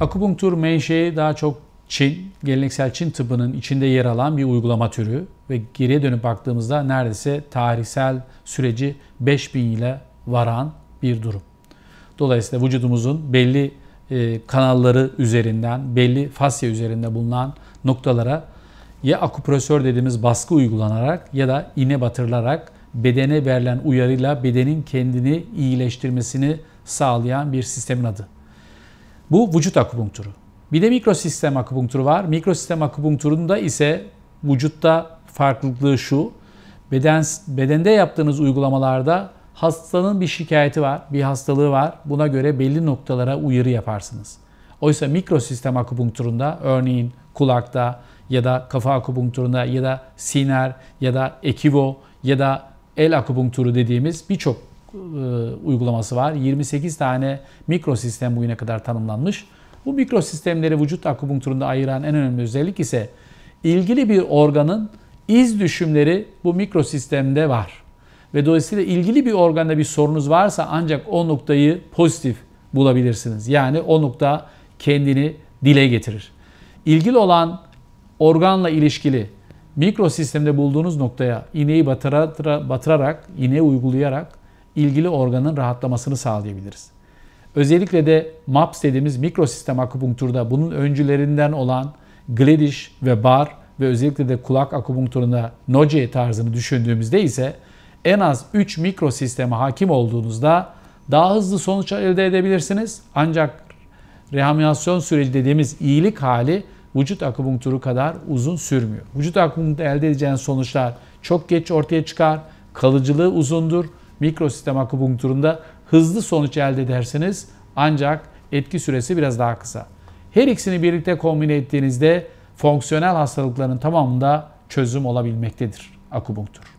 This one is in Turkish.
Akupunktur menşei daha çok Çin, geleneksel Çin tıbbının içinde yer alan bir uygulama türü ve geriye dönüp baktığımızda neredeyse tarihsel süreci 5000 ile varan bir durum. Dolayısıyla vücudumuzun belli e, kanalları üzerinden, belli fasya üzerinde bulunan noktalara ya akupresör dediğimiz baskı uygulanarak ya da iğne batırılarak bedene verilen uyarıyla bedenin kendini iyileştirmesini sağlayan bir sistemin adı. Bu vücut akupunkturu. Bir de mikrosistem akupunkturu var. Mikrosistem akupunkturunda ise vücutta farklılığı şu. Beden, bedende yaptığınız uygulamalarda hastanın bir şikayeti var, bir hastalığı var. Buna göre belli noktalara uyarı yaparsınız. Oysa mikrosistem akupunkturunda örneğin kulakta ya da kafa akupunkturunda ya da siner ya da ekivo ya da el akupunkturu dediğimiz birçok e, uygulaması var. 28 tane mikrosistem bugüne kadar tanımlanmış. Bu mikrosistemleri vücut akupunkturunda ayıran en önemli özellik ise ilgili bir organın iz düşümleri bu mikrosistemde var. Ve dolayısıyla ilgili bir organda bir sorunuz varsa ancak o noktayı pozitif bulabilirsiniz. Yani o nokta kendini dile getirir. İlgili olan organla ilişkili mikrosistemde bulduğunuz noktaya iğneyi batıra, batırarak, iğne uygulayarak ilgili organın rahatlamasını sağlayabiliriz. Özellikle de MAPS dediğimiz mikrosistem akupunkturda bunun öncülerinden olan Gledish ve Bar ve özellikle de kulak akupunkturunda Noce tarzını düşündüğümüzde ise en az 3 mikrosisteme hakim olduğunuzda daha hızlı sonuç elde edebilirsiniz. Ancak rehabilitasyon süreci dediğimiz iyilik hali vücut akupunkturu kadar uzun sürmüyor. Vücut akupunkturu elde edeceğiniz sonuçlar çok geç ortaya çıkar, kalıcılığı uzundur mikrosistem akupunkturunda hızlı sonuç elde edersiniz ancak etki süresi biraz daha kısa. Her ikisini birlikte kombine ettiğinizde fonksiyonel hastalıkların tamamında çözüm olabilmektedir akupunktur.